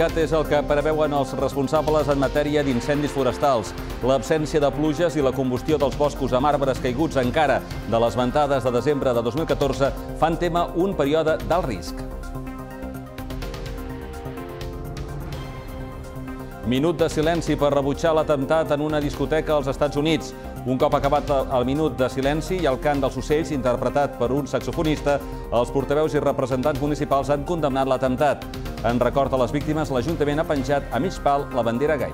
complicat és el que preveuen els responsables en matèria d'incendis forestals. L'absència de pluges i la combustió dels boscos amb arbres caiguts encara de les ventades de desembre de 2014 fan tema un període d'alt risc. Minut de silenci per rebutjar l'atemptat en una discoteca als Estats Units. Un cop acabat el minut de silenci i el cant dels ocells, interpretat per un saxofonista, els portaveus i representants municipals han condemnat l'atemptat. En record a les víctimes, l'Ajuntament ha penjat a mig pal la bandera gai.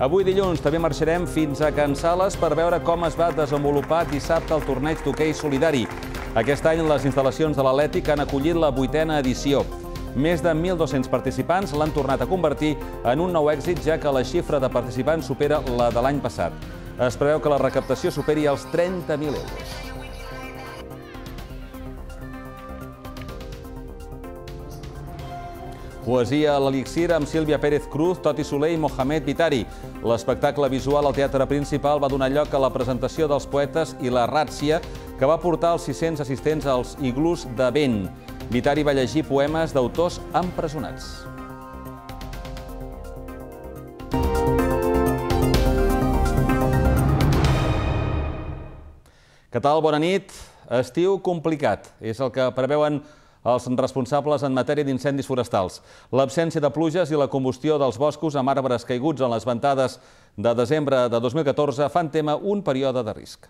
Avui dilluns també marxarem fins a Can Sales per veure com es va desenvolupar dissabte el torneig d'hoquei solidari. Aquest any les instal·lacions de l'Atlètic han acollit la vuitena edició. Més de 1.200 participants l'han tornat a convertir en un nou èxit, ja que la xifra de participants supera la de l'any passat. Es preveu que la recaptació superi els 30.000 euros. Poesia a l'Elixir amb Sílvia Pérez Cruz, Toti Soler i Mohamed Vitari. L'espectacle visual al Teatre Principal va donar lloc a la presentació dels poetes i la ràtsia que va portar els 600 assistents als iglús de vent. Vitari va llegir poemes d'autors empresonats. Què tal? Bona nit. Estiu complicat. És el que preveuen els responsables en matèria d'incendis forestals. L'absència de pluges i la combustió dels boscos amb arbres caiguts en les ventades de desembre de 2014 fan tema un període de risc.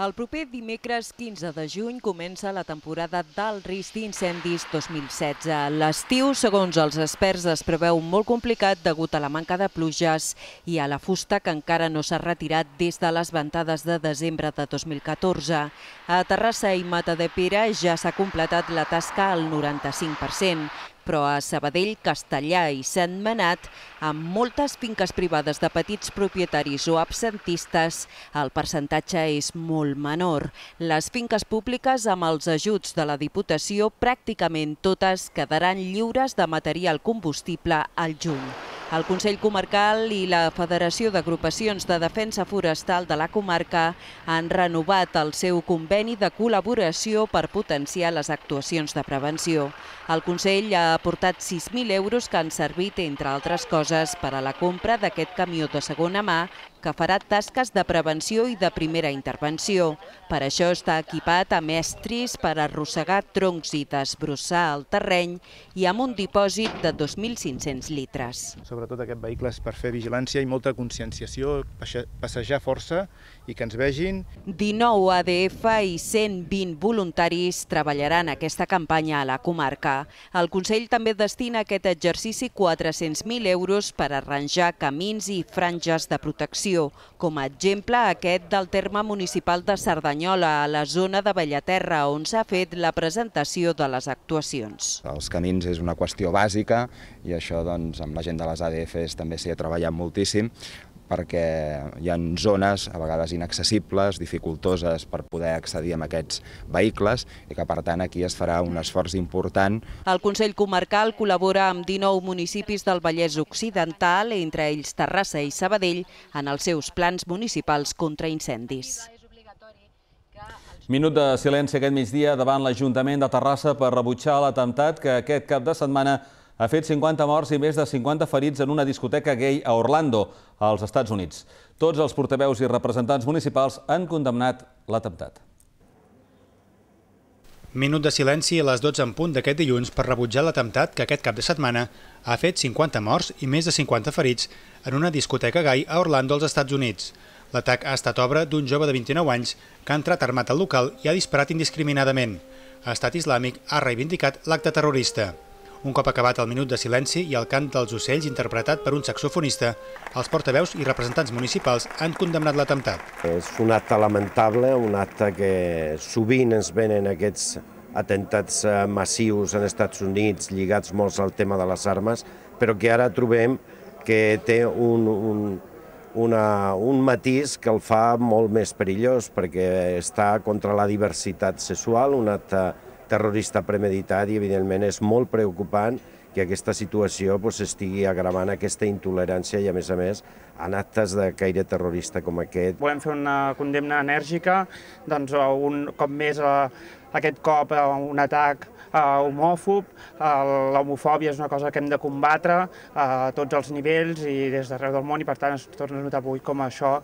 El proper dimecres 15 de juny comença la temporada del risc d'incendis 2016. L'estiu, segons els experts, es preveu molt complicat degut a la manca de pluges i a la fusta que encara no s'ha retirat des de les ventades de desembre de 2014. A Terrassa i Mata de Pere ja s'ha completat la tasca al 95% però a Sabadell, Castellà i Sant Manat, amb moltes finques privades de petits propietaris o absentistes, el percentatge és molt menor. Les finques públiques, amb els ajuts de la Diputació, pràcticament totes quedaran lliures de material combustible al juny. El Consell Comarcal i la Federació d'Agrupacions de Defensa Forestal de la comarca han renovat el seu conveni de col·laboració per potenciar les actuacions de prevenció. El Consell ha aportat 6.000 euros que han servit, entre altres coses, per a la compra d'aquest camió de segona mà que farà tasques de prevenció i de primera intervenció. Per això està equipat amb estris per arrossegar troncs i desbrossar el terreny i amb un dipòsit de 2.500 litres. Sobretot aquest vehicle és per fer vigilància i molta conscienciació, passejar força i que ens vegin. 19 ADF i 120 voluntaris treballaran aquesta campanya a la comarca. El Consell també destina aquest exercici 400.000 euros per arranjar camins i franges de protecció contaminació, com a exemple aquest del terme municipal de Cerdanyola, a la zona de Bellaterra, on s'ha fet la presentació de les actuacions. Els camins és una qüestió bàsica i això doncs, amb la gent de les ADFs també s'hi ha treballat moltíssim perquè hi ha zones a vegades inaccessibles, dificultoses per poder accedir a aquests vehicles i que per tant aquí es farà un esforç important. El Consell Comarcal col·labora amb 19 municipis del Vallès Occidental, entre ells Terrassa i Sabadell, en els seus plans municipals contra incendis. Minut de silenci aquest migdia davant l'Ajuntament de Terrassa per rebutjar l'atemptat que aquest cap de setmana ha fet 50 morts i més de 50 ferits en una discoteca gay a Orlando, als Estats Units. Tots els portaveus i representants municipals han condemnat l'atemptat. Minut de silenci a les 12 en punt d'aquest dilluns per rebutjar l'atemptat que aquest cap de setmana ha fet 50 morts i més de 50 ferits en una discoteca gai a Orlando, als Estats Units. L'atac ha estat obra d'un jove de 29 anys que ha entrat armat al local i ha disparat indiscriminadament. Estat Islàmic ha reivindicat l'acte terrorista. Un cop acabat el minut de silenci i el cant dels ocells interpretat per un saxofonista, els portaveus i representants municipals han condemnat l'atemptat. És un acte lamentable, un acte que sovint ens venen aquests atemptats eh, massius en Estats Units lligats molts al tema de les armes, però que ara trobem que té un, un, una, un matís que el fa molt més perillós perquè està contra la diversitat sexual, un acte terrorista premeditat i evidentment és molt preocupant que aquesta situació doncs, estigui agravant aquesta intolerància i, a més a més, en actes de caire terrorista com aquest. Volem fer una condemna enèrgica, doncs, un cop més, aquest cop, un atac homòfob. L'homofòbia és una cosa que hem de combatre a tots els nivells i des d'arreu del món i, per tant, es torna a notar avui com això,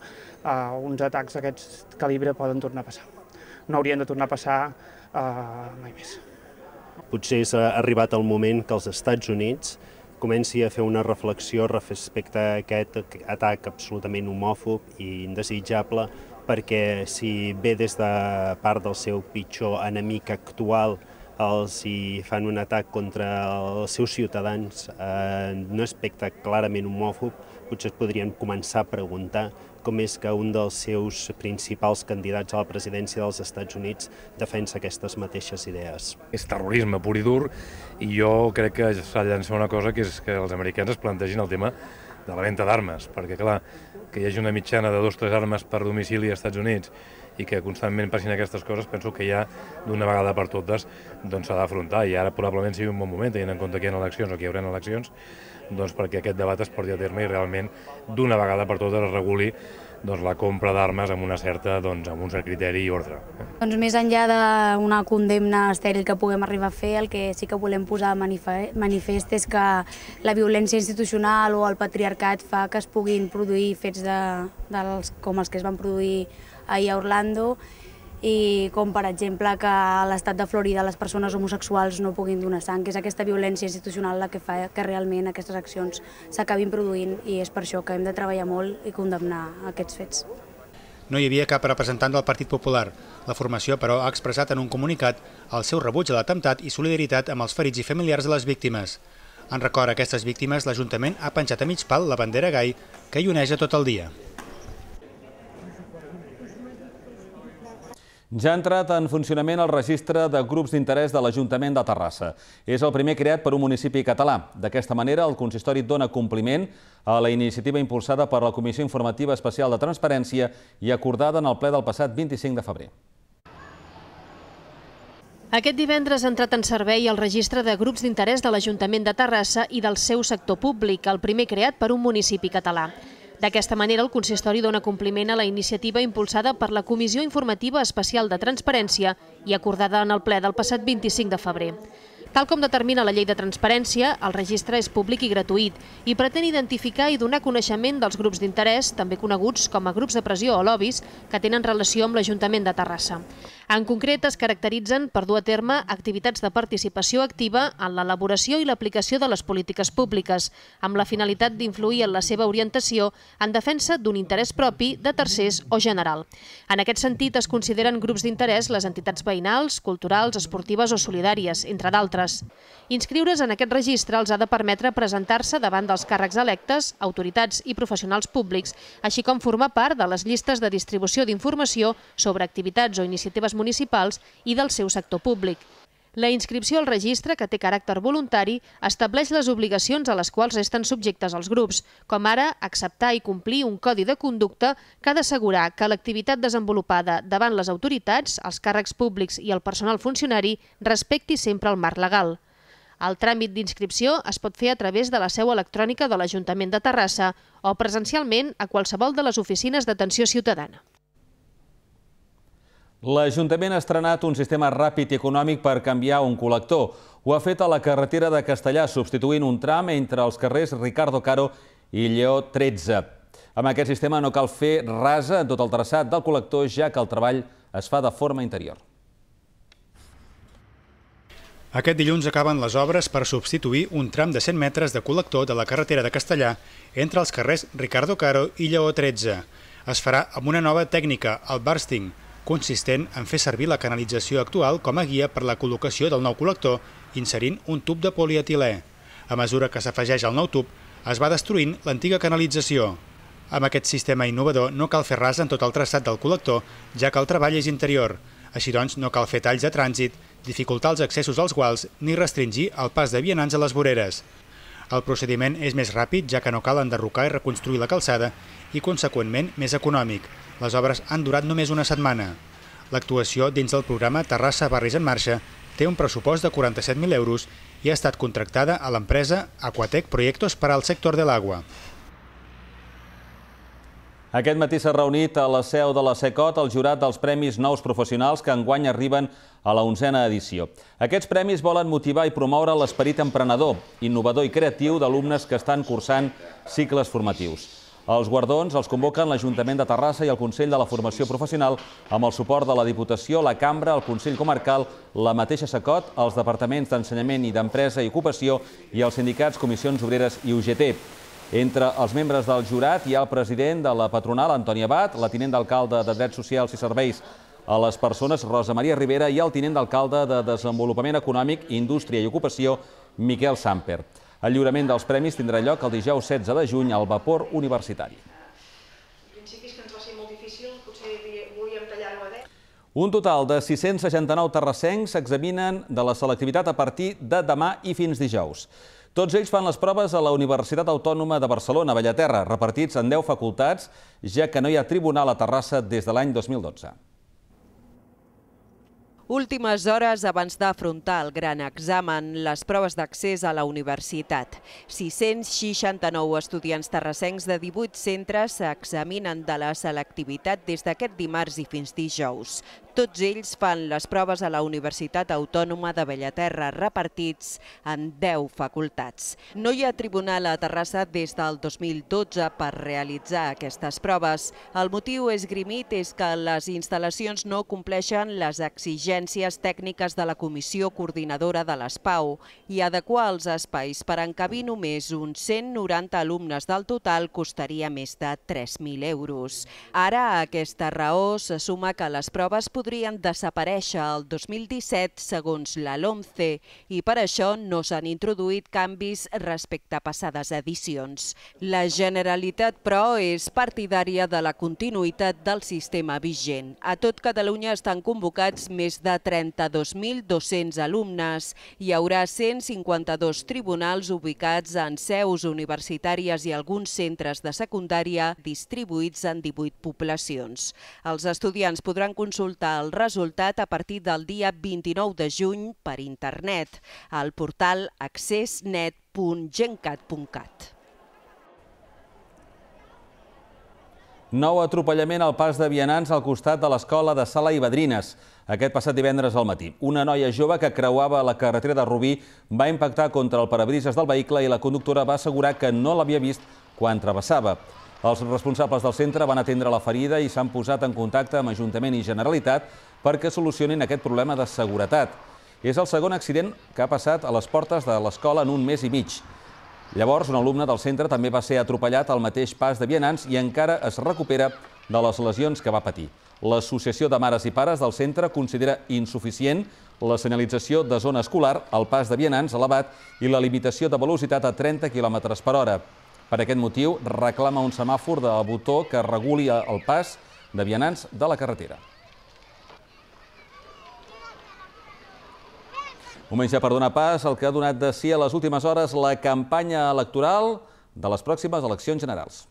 uns atacs d'aquest calibre poden tornar a passar. No haurien de tornar a passar mai ah, més. Potser s'ha arribat el moment que els Estats Units comenci a fer una reflexió respecte a aquest atac absolutament homòfob i indesitjable perquè si ve des de part del seu pitjor enemic actual els hi fan un atac contra els seus ciutadans eh, en eh, un aspecte clarament homòfob, potser es podrien començar a preguntar com és que un dels seus principals candidats a la presidència dels Estats Units defensa aquestes mateixes idees. És terrorisme pur i dur i jo crec que s'ha llançat una cosa que és que els americans es plantegin el tema de la venda d'armes, perquè clar, que hi hagi una mitjana de dos o tres armes per domicili als Estats Units i que constantment passin aquestes coses, penso que ja d'una vegada per totes doncs, s'ha doncs, d'afrontar i ara probablement sigui un bon moment, tenint en compte que hi ha eleccions o que hi haurà eleccions, doncs perquè aquest debat es porti a terme i realment d'una vegada per totes es reguli doncs, la compra d'armes amb una certa, doncs, amb un cert criteri i ordre. Doncs més enllà d'una condemna estèril que puguem arribar a fer, el que sí que volem posar de manifest és que la violència institucional o el patriarcat fa que es puguin produir fets de, dels, com els que es van produir ahir a Orlando, i com per exemple que a l'estat de Florida les persones homosexuals no puguin donar sang, que és aquesta violència institucional la que fa que realment aquestes accions s'acabin produint i és per això que hem de treballar molt i condemnar aquests fets. No hi havia cap representant del Partit Popular. La formació, però, ha expressat en un comunicat el seu rebuig a l'atemptat i solidaritat amb els ferits i familiars de les víctimes. En record a aquestes víctimes, l'Ajuntament ha penjat a mig pal la bandera gai que hi uneix a tot el dia. Ja ha entrat en funcionament el registre de grups d'interès de l'Ajuntament de Terrassa. És el primer creat per un municipi català. D'aquesta manera, el consistori dona compliment a la iniciativa impulsada per la Comissió Informativa Especial de Transparència i acordada en el ple del passat 25 de febrer. Aquest divendres ha entrat en servei el registre de grups d'interès de l'Ajuntament de Terrassa i del seu sector públic, el primer creat per un municipi català. D'aquesta manera, el consistori dona compliment a la iniciativa impulsada per la Comissió Informativa Especial de Transparència i acordada en el ple del passat 25 de febrer. Tal com determina la llei de transparència, el registre és públic i gratuït i pretén identificar i donar coneixement dels grups d'interès, també coneguts com a grups de pressió o lobbies, que tenen relació amb l'Ajuntament de Terrassa. En concret, es caracteritzen per dur a terme activitats de participació activa en l'elaboració i l'aplicació de les polítiques públiques, amb la finalitat d'influir en la seva orientació en defensa d'un interès propi de tercers o general. En aquest sentit, es consideren grups d'interès les entitats veïnals, culturals, esportives o solidàries, entre d'altres. Inscriure's en aquest registre els ha de permetre presentar-se davant dels càrrecs electes, autoritats i professionals públics, així com formar part de les llistes de distribució d'informació sobre activitats o iniciatives municipals i del seu sector públic. La inscripció al registre, que té caràcter voluntari, estableix les obligacions a les quals estan subjectes els grups, com ara acceptar i complir un codi de conducta que ha d'assegurar que l'activitat desenvolupada davant les autoritats, els càrrecs públics i el personal funcionari respecti sempre el marc legal. El tràmit d'inscripció es pot fer a través de la seu electrònica de l'Ajuntament de Terrassa o presencialment a qualsevol de les oficines d'atenció ciutadana. L'Ajuntament ha estrenat un sistema ràpid i econòmic per canviar un col·lector. Ho ha fet a la carretera de Castellà, substituint un tram entre els carrers Ricardo Caro i Lleó 13. Amb aquest sistema no cal fer rasa en tot el traçat del col·lector, ja que el treball es fa de forma interior. Aquest dilluns acaben les obres per substituir un tram de 100 metres de col·lector de la carretera de Castellà entre els carrers Ricardo Caro i Lleó 13. Es farà amb una nova tècnica, el bursting, consistent en fer servir la canalització actual com a guia per la col·locació del nou col·lector, inserint un tub de polietilè. A mesura que s'afegeix al nou tub, es va destruint l'antiga canalització. Amb aquest sistema innovador no cal fer res en tot el traçat del col·lector, ja que el treball és interior. Així doncs, no cal fer talls de trànsit, dificultar els accessos als guals ni restringir el pas de vianants a les voreres. El procediment és més ràpid, ja que no cal enderrocar i reconstruir la calçada i, conseqüentment, més econòmic. Les obres han durat només una setmana. L'actuació dins del programa Terrassa Barris en Marxa té un pressupost de 47.000 euros i ha estat contractada a l'empresa Aquatec Proyectos per al sector de l'agua. Aquest matí s'ha reunit a la seu de la SECOT el jurat dels Premis Nous Professionals que enguany arriben a la onzena edició. Aquests premis volen motivar i promoure l'esperit emprenedor, innovador i creatiu d'alumnes que estan cursant cicles formatius. Els guardons els convoquen l'Ajuntament de Terrassa i el Consell de la Formació Professional amb el suport de la Diputació, la Cambra, el Consell Comarcal, la mateixa SECOT, els Departaments d'Ensenyament i d'Empresa i Ocupació i els sindicats Comissions Obreres i UGT. Entre els membres del jurat hi ha el president de la patronal, Antoni Abad, la tinent d'alcalde de Drets Socials i Serveis a les persones, Rosa Maria Rivera, i el tinent d'alcalde de Desenvolupament Econòmic, Indústria i Ocupació, Miquel Samper. El lliurament dels premis tindrà lloc el dijous 16 de juny al Vapor Universitari. Un total de 669 terrassencs s'examinen de la selectivitat a partir de demà i fins dijous. Tots ells fan les proves a la Universitat Autònoma de Barcelona, Bellaterra, repartits en 10 facultats, ja que no hi ha tribunal a Terrassa des de l'any 2012. Últimes hores abans d'afrontar el gran examen, les proves d'accés a la universitat. 669 estudiants terrassencs de 18 centres s'examinen de la selectivitat des d'aquest dimarts i fins dijous. Tots ells fan les proves a la Universitat Autònoma de Bellaterra, repartits en 10 facultats. No hi ha tribunal a Terrassa des del 2012 per realitzar aquestes proves. El motiu esgrimit és que les instal·lacions no compleixen les exigències tècniques de la Comissió Coordinadora de l'ESPAU i adequar els espais per encabir només uns 190 alumnes del total costaria més de 3.000 euros. Ara, a aquesta raó, se suma que les proves podrien podrien desaparèixer el 2017 segons la LOMCE i per això no s'han introduït canvis respecte a passades edicions. La Generalitat, però, és partidària de la continuïtat del sistema vigent. A tot Catalunya estan convocats més de 32.200 alumnes. Hi haurà 152 tribunals ubicats en seus universitàries i alguns centres de secundària distribuïts en 18 poblacions. Els estudiants podran consultar el resultat a partir del dia 29 de juny per internet al portal accessnet.gencat.cat. Nou atropellament al pas de vianants al costat de l'escola de Sala i Badrines aquest passat divendres al matí. Una noia jove que creuava la carretera de Rubí va impactar contra el parabrises del vehicle i la conductora va assegurar que no l'havia vist quan travessava. Els responsables del centre van atendre la ferida i s'han posat en contacte amb Ajuntament i Generalitat perquè solucionin aquest problema de seguretat. És el segon accident que ha passat a les portes de l'escola en un mes i mig. Llavors, un alumne del centre també va ser atropellat al mateix pas de vianants i encara es recupera de les lesions que va patir. L'Associació de Mares i Pares del centre considera insuficient la senyalització de zona escolar, el pas de vianants elevat i la limitació de velocitat a 30 km per hora. Per aquest motiu, reclama un semàfor de botó que reguli el pas de vianants de la carretera. Comença per donar pas el que ha donat de si sí a les últimes hores la campanya electoral de les pròximes eleccions generals.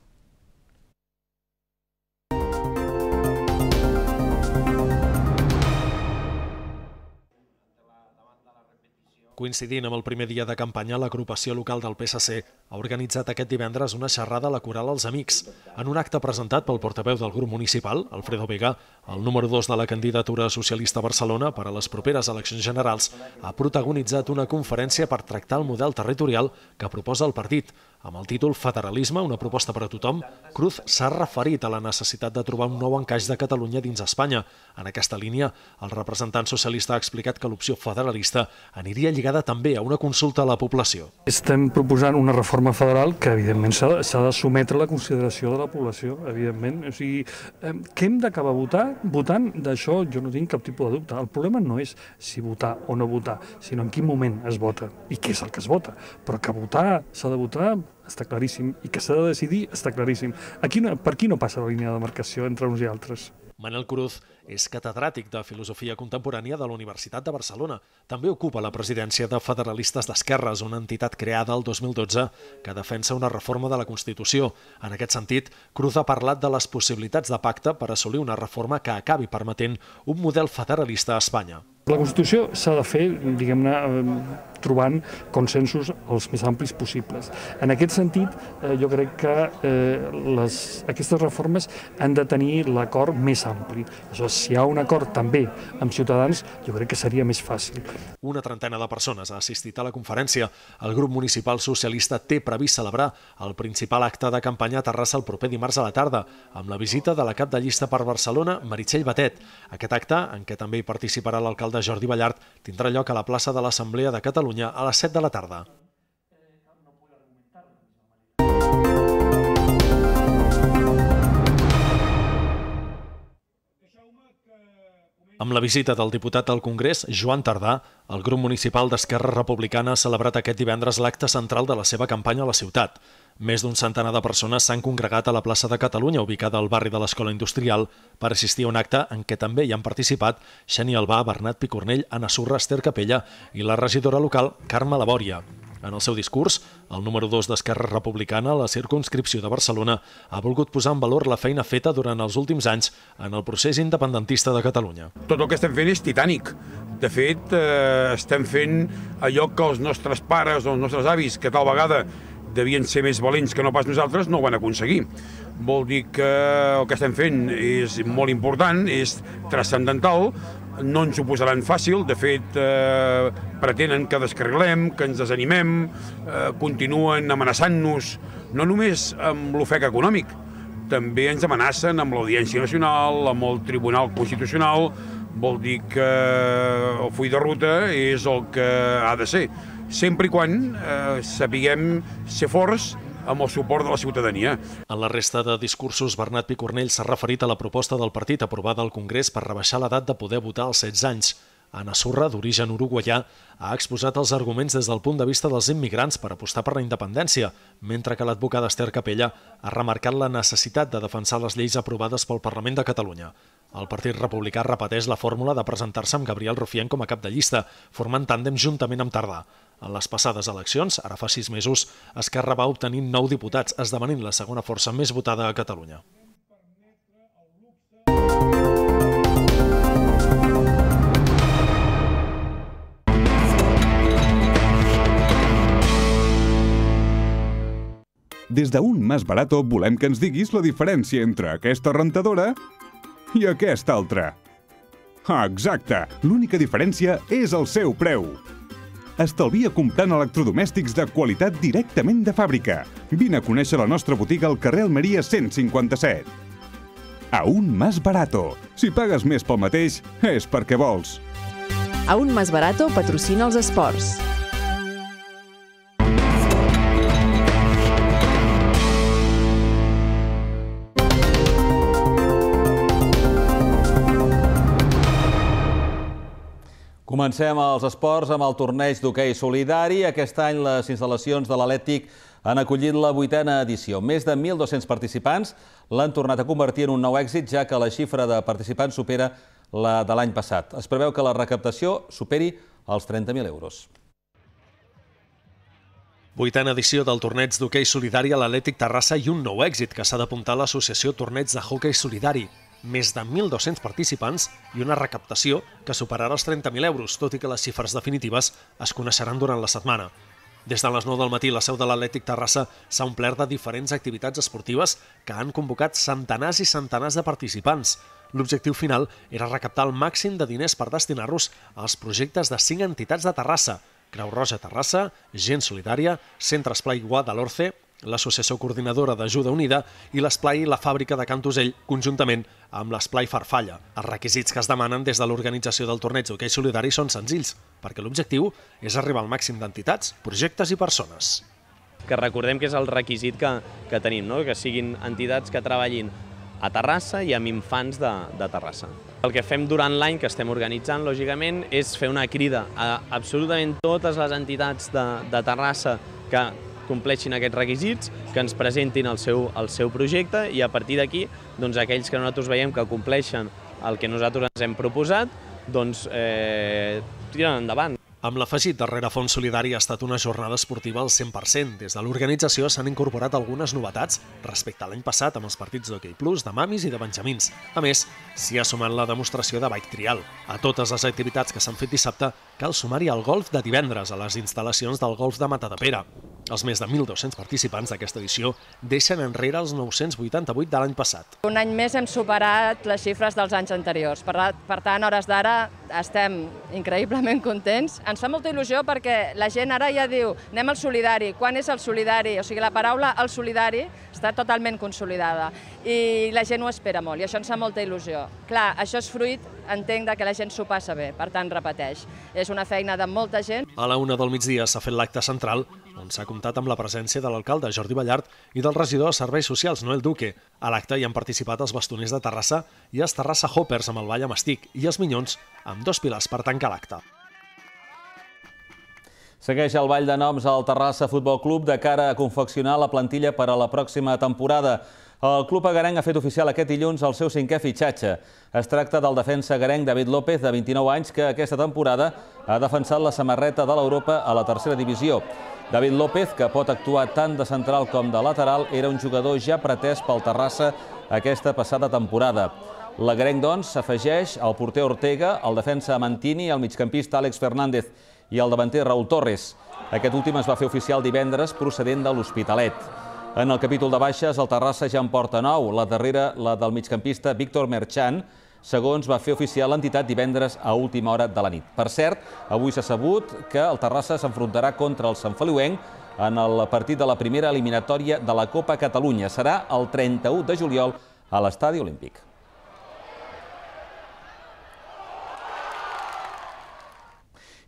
Coincidint amb el primer dia de campanya, l'agrupació local del PSC ha organitzat aquest divendres una xerrada a la Coral als Amics. En un acte presentat pel portaveu del grup municipal, Alfredo Vega, el número 2 de la candidatura socialista a Barcelona per a les properes eleccions generals, ha protagonitzat una conferència per tractar el model territorial que proposa el partit. Amb el títol Federalisme, una proposta per a tothom, Cruz s'ha referit a la necessitat de trobar un nou encaix de Catalunya dins Espanya. En aquesta línia, el representant socialista ha explicat que l'opció federalista aniria lligada també a una consulta a la població. Estem proposant una reforma federal que, evidentment, s'ha de sometre a la consideració de la població, evidentment. O sigui, eh, què hem d'acabar votar? votant? D'això jo no tinc cap tipus de dubte. El problema no és si votar o no votar, sinó en quin moment es vota i què és el que es vota. Però que votar s'ha de votar està claríssim, i que s'ha de decidir, està claríssim. Aquí no, per aquí no passa la línia de demarcació entre uns i altres? Manel Cruz és catedràtic de Filosofia Contemporània de la Universitat de Barcelona. També ocupa la presidència de Federalistes d'Esquerres, una entitat creada el 2012 que defensa una reforma de la Constitució. En aquest sentit, Cruz ha parlat de les possibilitats de pacte per assolir una reforma que acabi permetent un model federalista a Espanya. La Constitució s'ha de fer, diguem-ne, eh, trobant consensos els més amplis possibles. En aquest sentit, eh, jo crec que eh, les, aquestes reformes han de tenir l'acord més ampli. Aleshores, si hi ha un acord també amb Ciutadans, jo crec que seria més fàcil. Una trentena de persones ha assistit a la conferència. El grup municipal socialista té previst celebrar el principal acte de campanya a Terrassa el proper dimarts a la tarda, amb la visita de la cap de llista per Barcelona, Meritxell Batet. Aquest acte, en què també hi participarà l'alcalde de Jordi Ballart tindrà lloc a la plaça de l'Assemblea de Catalunya a les 7 de la tarda. Amb la visita del diputat al Congrés, Joan Tardà, el grup municipal d'Esquerra Republicana ha celebrat aquest divendres l'acte central de la seva campanya a la ciutat. Més d'un centenar de persones s'han congregat a la plaça de Catalunya, ubicada al barri de l'Escola Industrial, per assistir a un acte en què també hi han participat Xeni Albà, Bernat Picornell, Anna Surra, Esther Capella i la regidora local Carme Labòria. En el seu discurs, el número 2 d'Esquerra Republicana a la circunscripció de Barcelona ha volgut posar en valor la feina feta durant els últims anys en el procés independentista de Catalunya. Tot el que estem fent és titànic. De fet, eh, estem fent allò que els nostres pares o els nostres avis, que tal vegada devien ser més valents que no pas nosaltres, no ho van aconseguir. Vol dir que el que estem fent és molt important, és transcendental, no ens ho posaran fàcil, de fet eh, pretenen que descarrilem, que ens desanimem, eh, continuen amenaçant-nos, no només amb l'ofec econòmic, també ens amenacen amb l'Audiència Nacional, amb el Tribunal Constitucional, vol dir que eh, el full de ruta és el que ha de ser, sempre i quan eh, sapiguem ser forts amb el suport de la ciutadania. En la resta de discursos, Bernat Picornell s'ha referit a la proposta del partit aprovada al Congrés per rebaixar l'edat de poder votar als 16 anys. Anna Sorra, d'origen uruguaià, ha exposat els arguments des del punt de vista dels immigrants per apostar per la independència, mentre que l'advocada Esther Capella ha remarcat la necessitat de defensar les lleis aprovades pel Parlament de Catalunya. El Partit Republicà repeteix la fórmula de presentar-se amb Gabriel Rufián com a cap de llista, formant tàndem juntament amb Tardà. En les passades eleccions, ara fa sis mesos, Esquerra va obtenir nou diputats, esdevenint la segona força més votada a Catalunya. Des d'un Mas Barato volem que ens diguis la diferència entre aquesta rentadora i aquesta altra. Ah, exacte! L'única diferència és el seu preu estalvia comptant electrodomèstics de qualitat directament de fàbrica. Vine a conèixer la nostra botiga al carrer Almeria 157. Aún más barato. Si pagues més pel mateix, és perquè vols. Aún más barato patrocina els esports. Comencem els esports amb el torneig d'hoquei solidari. Aquest any les instal·lacions de l'Atlètic han acollit la vuitena edició. Més de 1.200 participants l'han tornat a convertir en un nou èxit, ja que la xifra de participants supera la de l'any passat. Es preveu que la recaptació superi els 30.000 euros. Vuitena edició del torneig d'hoquei solidari a l'Atlètic Terrassa i un nou èxit que s'ha d'apuntar a l'associació Torneig de Hockey Solidari més de 1.200 participants i una recaptació que superarà els 30.000 euros, tot i que les xifres definitives es coneixeran durant la setmana. Des de les 9 del matí, la seu de l'Atlètic Terrassa s'ha omplert de diferents activitats esportives que han convocat centenars i centenars de participants. L'objectiu final era recaptar el màxim de diners per destinar-los als projectes de 5 entitats de Terrassa, Creu Roja Terrassa, Gent Solidària, Centre Esplai Guà de l'Orce, l'Associació Coordinadora d'Ajuda Unida i l'Esplai la Fàbrica de Can Tosell, conjuntament amb l'Esplai Farfalla. Els requisits que es demanen des de l'organització del torneig d'hoquei solidari són senzills, perquè l'objectiu és arribar al màxim d'entitats, projectes i persones. Que recordem que és el requisit que, que tenim, no? que siguin entitats que treballin a Terrassa i amb infants de, de Terrassa. El que fem durant l'any que estem organitzant, lògicament, és fer una crida a absolutament totes les entitats de, de Terrassa que compleixin aquests requisits, que ens presentin el seu, el seu projecte i a partir d'aquí doncs, aquells que nosaltres veiem que compleixen el que nosaltres ens hem proposat, doncs eh, tiren endavant. Amb l'afegit de Rerefons Solidari ha estat una jornada esportiva al 100%. Des de l'organització s'han incorporat algunes novetats respecte a l'any passat amb els partits d'Hockey Plus, de Mamis i de Benjamins. A més, s'hi ha sumat la demostració de bike trial. A totes les activitats que s'han fet dissabte, cal sumar-hi el golf de divendres a les instal·lacions del golf de Matadepera. Els més de 1.200 participants d'aquesta edició deixen enrere els 988 de l'any passat. Un any més hem superat les xifres dels anys anteriors. Per, per tant, hores d'ara estem increïblement contents. Ens fa molta il·lusió perquè la gent ara ja diu anem al solidari, quan és el solidari? O sigui, la paraula el solidari està totalment consolidada i la gent ho espera molt i això ens fa molta il·lusió. Clar, això és fruit, entenc, de que la gent s'ho passa bé, per tant repeteix. És una feina de molta gent. A la una del migdia s'ha fet l'acte central on s'ha comptat amb la presència de l'alcalde Jordi Ballart i del regidor de Serveis Socials Noel Duque. A l'acte hi han participat els bastoners de Terrassa i els Terrassa Hoppers amb el ball amb estic i els Minyons amb dos pilars per tancar l'acte. Segueix el ball de noms al Terrassa Futbol Club de cara a confeccionar la plantilla per a la pròxima temporada. El club agarenc ha fet oficial aquest dilluns el seu cinquè fitxatge. Es tracta del defensa agarenc David López, de 29 anys, que aquesta temporada ha defensat la samarreta de l'Europa a la tercera divisió. David López, que pot actuar tant de central com de lateral, era un jugador ja pretès pel Terrassa aquesta passada temporada. Grenc, doncs, s'afegeix al porter Ortega, al defensa Mantini, al migcampista Àlex Fernández i al davanter Raúl Torres. Aquest últim es va fer oficial divendres procedent de l'Hospitalet. En el capítol de baixes, el Terrassa ja en porta nou, la darrera, la del migcampista Víctor Merchan, segons va fer oficial l'entitat divendres a última hora de la nit. Per cert, avui s'ha sabut que el Terrassa s'enfrontarà contra el Sant Feliuenc en el partit de la primera eliminatòria de la Copa Catalunya. Serà el 31 de juliol a l'Estadi Olímpic.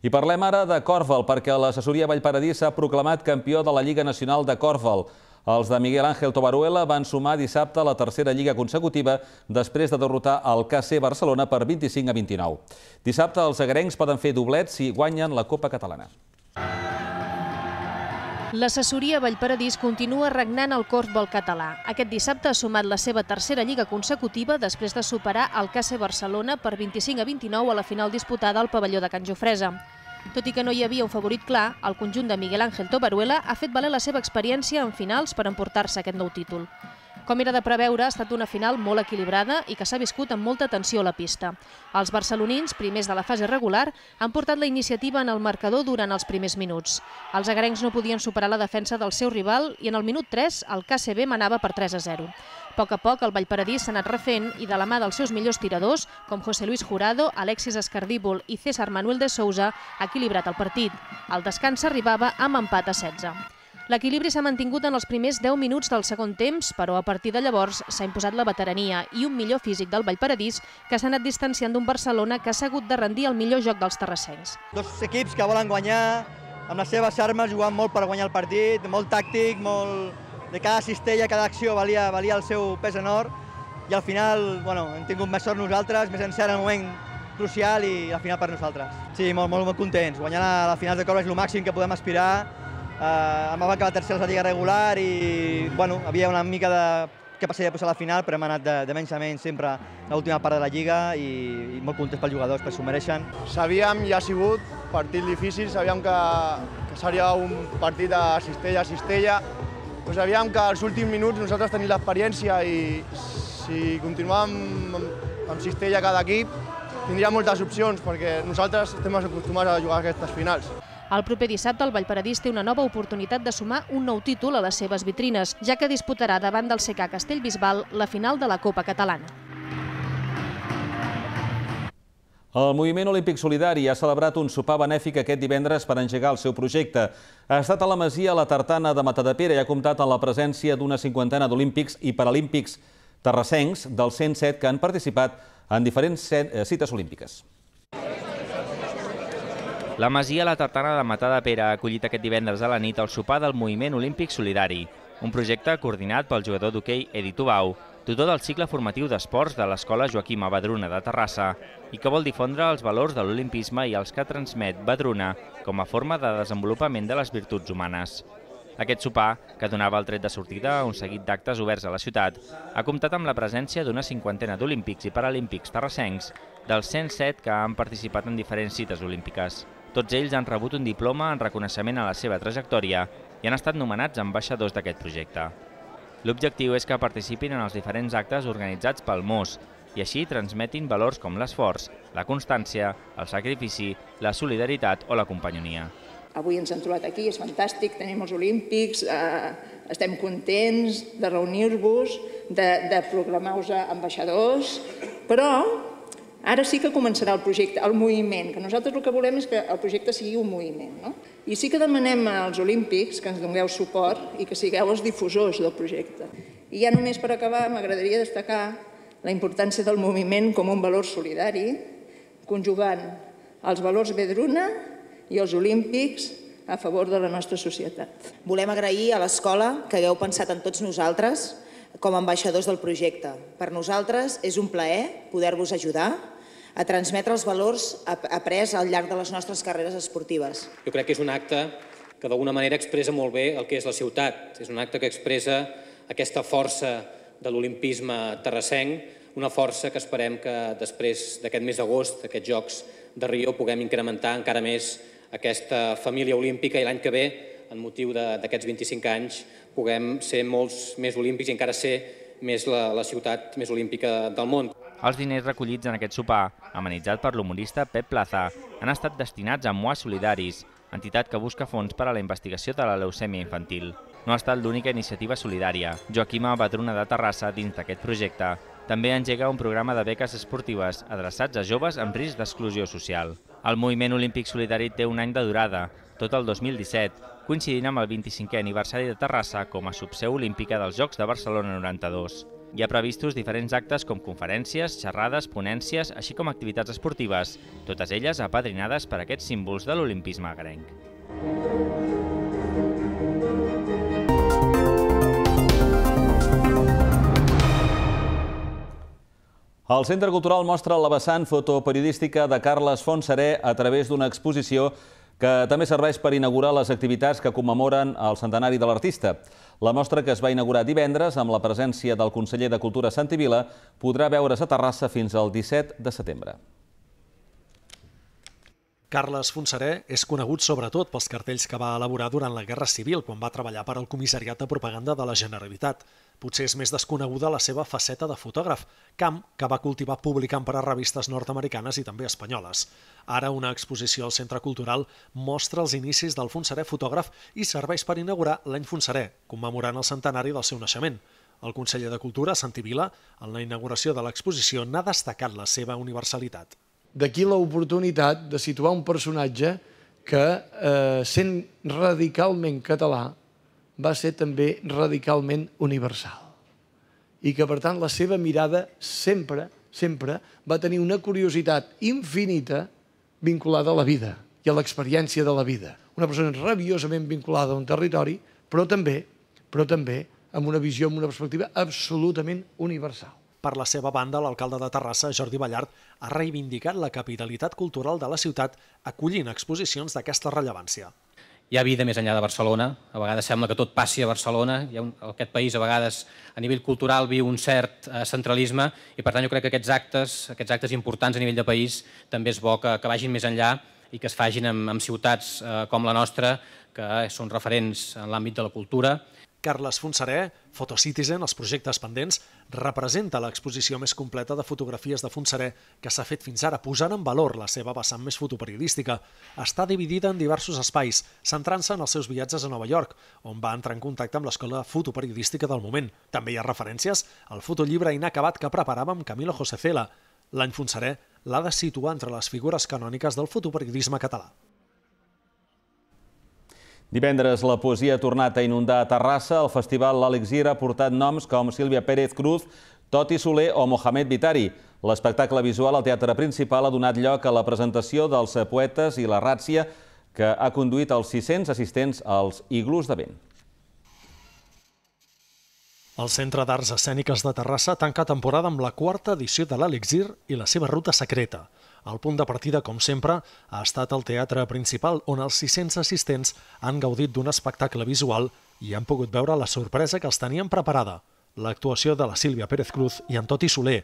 I parlem ara de Corval, perquè l'assessoria Vallparadís s'ha proclamat campió de la Lliga Nacional de Corval. Els de Miguel Ángel Tobaruela van sumar dissabte a la tercera lliga consecutiva després de derrotar el KC Barcelona per 25 a 29. Dissabte els agrencs poden fer doblets si guanyen la Copa Catalana. L'assessoria Vallparadís continua regnant el corfbol català. Aquest dissabte ha sumat la seva tercera lliga consecutiva després de superar el KC Barcelona per 25 a 29 a la final disputada al pavelló de Can Jofresa. Tot i que no hi havia un favorit clar, el conjunt de Miguel Ángel Tobaruela ha fet valer la seva experiència en finals per emportar-se aquest nou títol. Com era de preveure, ha estat una final molt equilibrada i que s'ha viscut amb molta tensió a la pista. Els barcelonins, primers de la fase regular, han portat la iniciativa en el marcador durant els primers minuts. Els agarencs no podien superar la defensa del seu rival i en el minut 3 el KCB manava per 3 a 0 poc a poc, el Vallparadís s'ha anat refent i de la mà dels seus millors tiradors, com José Luis Jurado, Alexis Escardíbul i César Manuel de Sousa, ha equilibrat el partit. El descans arribava amb empat a 16. L'equilibri s'ha mantingut en els primers 10 minuts del segon temps, però a partir de llavors s'ha imposat la veterania i un millor físic del Vallparadís que s'ha anat distanciant d'un Barcelona que ha hagut de rendir el millor joc dels terrassencs. Dos equips que volen guanyar amb les seves armes, jugant molt per guanyar el partit, molt tàctic, molt, de cada cistella, cada acció valia, valia el seu pes en or i al final bueno, hem tingut més sort nosaltres, més encert en el moment crucial i al final per nosaltres. Sí, molt, molt, molt contents. Guanyar a la final de Corba és el màxim que podem aspirar. Eh, em va acabar tercers a la lliga regular i bueno, havia una mica de que passaria a la final, però hem anat de, de menys a menys sempre a l'última part de la Lliga i, i molt contents pels jugadors, perquè s'ho mereixen. Sabíem, ja ha sigut partit difícil, sabíem que, que seria un partit de cistella a cistella, doncs aviam que als últims minuts nosaltres tenim l'experiència i si continuàvem amb cistella cada equip, tindria moltes opcions perquè nosaltres estem acostumats a jugar aquestes finals. El proper dissabte el Vallparadís té una nova oportunitat de sumar un nou títol a les seves vitrines, ja que disputarà davant del CK Castellbisbal la final de la Copa Catalana. El Moviment Olímpic Solidari ha celebrat un sopar benèfic aquest divendres per engegar el seu projecte. Ha estat a la Masia La Tartana de Matadepera i ha comptat amb la presència d'una cinquantena d'olímpics i paralímpics terrassencs dels 107 que han participat en diferents eh, cites olímpiques. La Masia La Tartana de Matadepera ha acollit aquest divendres a la nit el sopar del Moviment Olímpic Solidari, un projecte coordinat pel jugador d'hoquei Edi Tubau, tutor del cicle formatiu d'esports de l'Escola Joaquima Badruna de Terrassa i que vol difondre els valors de l'olimpisme i els que transmet Badruna com a forma de desenvolupament de les virtuts humanes. Aquest sopar, que donava el tret de sortida a un seguit d'actes oberts a la ciutat, ha comptat amb la presència d'una cinquantena d'olímpics i paralímpics terrassencs, dels 107 que han participat en diferents cites olímpiques. Tots ells han rebut un diploma en reconeixement a la seva trajectòria i han estat nomenats ambaixadors d'aquest projecte. L'objectiu és que participin en els diferents actes organitzats pel MOS i així transmetin valors com l'esforç, la constància, el sacrifici, la solidaritat o la companyonia. Avui ens hem trobat aquí, és fantàstic, tenim els olímpics, eh, estem contents de reunir-vos, de, de programar vos ambaixadors, però Ara sí que començarà el projecte, el moviment, que nosaltres el que volem és que el projecte sigui un moviment. No? I sí que demanem als olímpics que ens dongueu suport i que sigueu els difusors del projecte. I ja només per acabar m'agradaria destacar la importància del moviment com un valor solidari, conjugant els valors Bedruna i els olímpics a favor de la nostra societat. Volem agrair a l'escola que hagueu pensat en tots nosaltres com a ambaixadors del projecte. Per nosaltres és un plaer poder-vos ajudar, a transmetre els valors après al llarg de les nostres carreres esportives. Jo crec que és un acte que d'alguna manera expressa molt bé el que és la ciutat. És un acte que expressa aquesta força de l'olimpisme terrassenc, una força que esperem que després d'aquest mes d'agost, d'aquests Jocs de Rio, puguem incrementar encara més aquesta família olímpica i l'any que ve, en motiu d'aquests 25 anys, puguem ser molts més olímpics i encara ser més la, la ciutat més olímpica del món. Els diners recollits en aquest sopar, amenitzat per l'humorista Pep Plaza, han estat destinats a Moa Solidaris, entitat que busca fons per a la investigació de la leucèmia infantil. No ha estat l'única iniciativa solidària. Joaquima Badruna de Terrassa, dins d'aquest projecte, també engega un programa de beques esportives adreçats a joves amb risc d'exclusió social. El moviment olímpic solidari té un any de durada, tot el 2017, coincidint amb el 25è aniversari de Terrassa com a subseu olímpica dels Jocs de Barcelona 92. Hi ha previstos diferents actes com conferències, xerrades, ponències, així com activitats esportives, totes elles apadrinades per aquests símbols de l'olimpisme grenc. El Centre Cultural mostra la vessant fotoperiodística de Carles Fontseré a través d'una exposició que també serveix per inaugurar les activitats que commemoren el centenari de l'artista. La mostra, que es va inaugurar divendres amb la presència del conseller de Cultura Santi Vila, podrà veure's a Terrassa fins al 17 de setembre. Carles Fonseré és conegut sobretot pels cartells que va elaborar durant la Guerra Civil quan va treballar per al Comissariat de Propaganda de la Generalitat. Potser és més desconeguda la seva faceta de fotògraf, camp que va cultivar publicant per a revistes nord-americanes i també espanyoles. Ara una exposició al Centre Cultural mostra els inicis del Fonseré fotògraf i serveix per inaugurar l'any Fonseré, commemorant el centenari del seu naixement. El conseller de Cultura, Santi Vila, en la inauguració de l'exposició n'ha destacat la seva universalitat. D'aquí l'oportunitat de situar un personatge que, eh, sent radicalment català, va ser també radicalment universal. I que, per tant, la seva mirada sempre, sempre va tenir una curiositat infinita vinculada a la vida i a l'experiència de la vida. Una persona rabiosament vinculada a un territori, però també, però també amb una visió, amb una perspectiva absolutament universal. Per la seva banda, l'alcalde de Terrassa, Jordi Ballart, ha reivindicat la capitalitat cultural de la ciutat acollint exposicions d'aquesta rellevància hi ha vida més enllà de Barcelona. A vegades sembla que tot passi a Barcelona. Hi ha aquest país a vegades a nivell cultural viu un cert eh, centralisme i per tant jo crec que aquests actes, aquests actes importants a nivell de país també és bo que, que vagin més enllà i que es fagin en, en ciutats eh, com la nostra que són referents en l'àmbit de la cultura, Carles Fonseré, Photocitizen, els projectes pendents, representa l'exposició més completa de fotografies de Fonseré que s'ha fet fins ara, posant en valor la seva vessant més fotoperiodística. Està dividida en diversos espais, centrant-se en els seus viatges a Nova York, on va entrar en contacte amb l'escola fotoperiodística del moment. També hi ha referències al fotollibre inacabat que preparava amb Camilo Josefela. L'any Fonseré l'ha de situar entre les figures canòniques del fotoperiodisme català. Divendres, la poesia ha tornat a inundar a Terrassa. El festival L'Elixir ha portat noms com Sílvia Pérez Cruz, Toti Soler o Mohamed Vitari. L'espectacle visual al Teatre Principal ha donat lloc a la presentació dels poetes i la ràtsia que ha conduït els 600 assistents als iglus de vent. El Centre d'Arts Escèniques de Terrassa tanca temporada amb la quarta edició de l'Elixir i la seva ruta secreta – el punt de partida, com sempre, ha estat el teatre principal, on els 600 assistents han gaudit d'un espectacle visual i han pogut veure la sorpresa que els tenien preparada, l'actuació de la Sílvia Pérez Cruz i en Toti Soler,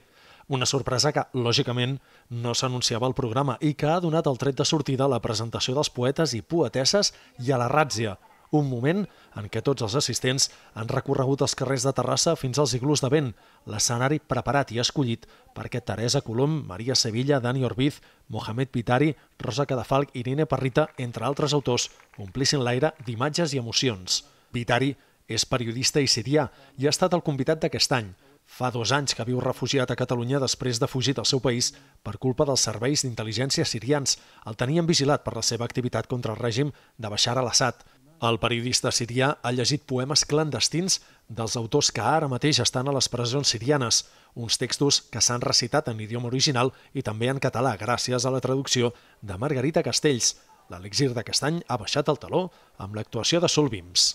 una sorpresa que, lògicament, no s'anunciava al programa i que ha donat el tret de sortida a la presentació dels poetes i poetesses i a la ràtzia, un moment en què tots els assistents han recorregut els carrers de Terrassa fins als iglús de vent, l'escenari preparat i escollit perquè Teresa Colom, Maria Sevilla, Dani Orbiz, Mohamed Pitari, Rosa Cadafalc i Nina Parrita, entre altres autors, omplissin l'aire d'imatges i emocions. Pitari és periodista i sirià i ha estat el convidat d'aquest any. Fa dos anys que viu refugiat a Catalunya després de fugir del seu país per culpa dels serveis d'intel·ligència sirians. El tenien vigilat per la seva activitat contra el règim de Bashar al-Assad. El periodista sirià ha llegit poemes clandestins dels autors que ara mateix estan a les presons sirianes, uns textos que s'han recitat en l'idioma original i també en català gràcies a la traducció de Margarita Castells. L'elixir d'aquest any ha baixat el taló amb l'actuació de Solvims.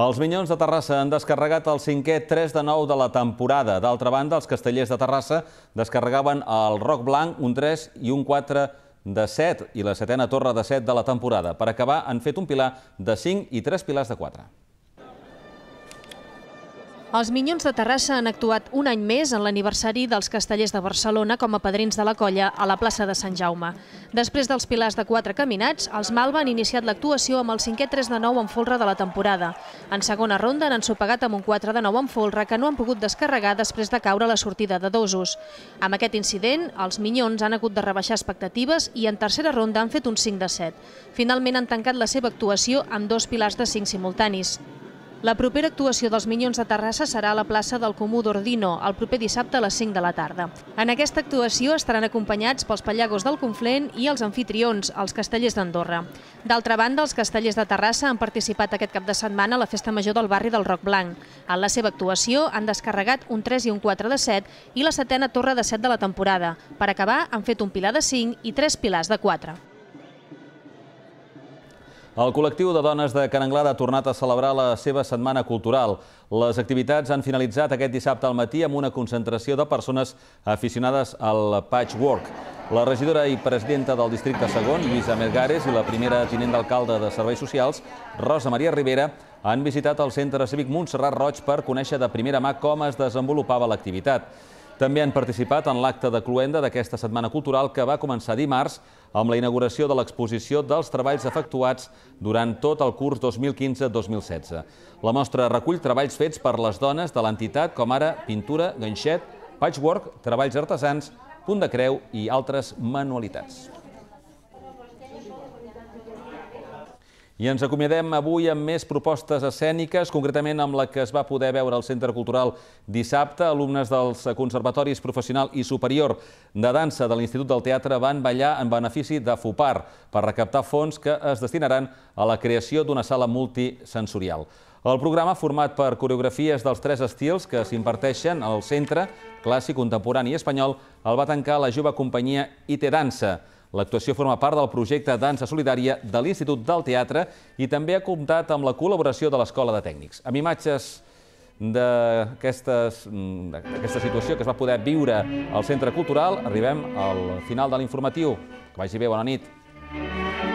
Els Minyons de Terrassa han descarregat el cinquè 3 de 9 de la temporada. D'altra banda, els castellers de Terrassa descarregaven el Roc Blanc, un 3 i un 4 de de 7 i la setena torre de 7 de la temporada. Per acabar, han fet un pilar de 5 i 3 pilars de 4. Els Minyons de Terrassa han actuat un any més en l'aniversari dels castellers de Barcelona com a padrins de la colla a la plaça de Sant Jaume. Després dels pilars de quatre caminats, els Malva han iniciat l'actuació amb el cinquè 3 de 9 en folre de la temporada. En segona ronda han ensopegat amb un 4 de 9 en folre que no han pogut descarregar després de caure la sortida de dosos. Amb aquest incident, els Minyons han hagut de rebaixar expectatives i en tercera ronda han fet un 5 de 7. Finalment han tancat la seva actuació amb dos pilars de 5 simultanis. La propera actuació dels Minyons de Terrassa serà a la plaça del Comú d'Ordino, el proper dissabte a les 5 de la tarda. En aquesta actuació estaran acompanyats pels Pallagos del Conflent i els anfitrions, els castellers d'Andorra. D'altra banda, els castellers de Terrassa han participat aquest cap de setmana a la Festa Major del barri del Roc Blanc. En la seva actuació han descarregat un 3 i un 4 de 7 i la setena torre de 7 de la temporada. Per acabar, han fet un pilar de 5 i tres pilars de 4. El col·lectiu de dones de Can Anglada ha tornat a celebrar la seva setmana cultural. Les activitats han finalitzat aquest dissabte al matí amb una concentració de persones aficionades al patchwork. La regidora i presidenta del districte segon, Lluïsa Melgares, i la primera tinent d'alcalde de Serveis Socials, Rosa Maria Rivera, han visitat el centre cívic Montserrat Roig per conèixer de primera mà com es desenvolupava l'activitat. També han participat en l'acte de cluenda d'aquesta setmana cultural que va començar dimarts amb la inauguració de l'exposició dels treballs efectuats durant tot el curs 2015-2016. La mostra recull treballs fets per les dones de l'entitat, com ara pintura, ganxet, patchwork, treballs artesans, punt de creu i altres manualitats. I ens acomiadem avui amb més propostes escèniques, concretament amb la que es va poder veure al Centre Cultural dissabte. Alumnes dels Conservatoris Professional i Superior de Dansa de l'Institut del Teatre van ballar en benefici de FUPAR per recaptar fons que es destinaran a la creació d'una sala multisensorial. El programa, format per coreografies dels tres estils que s'imparteixen al centre, clàssic, contemporani i espanyol, el va tancar la jove companyia IT Dansa. L'actuació forma part del projecte Dansa Solidària de l'Institut del Teatre i també ha comptat amb la col·laboració de l'Escola de Tècnics. Amb imatges mm, d'aquesta situació que es va poder viure al Centre Cultural, arribem al final de l'informatiu. Que vagi bé, bona nit.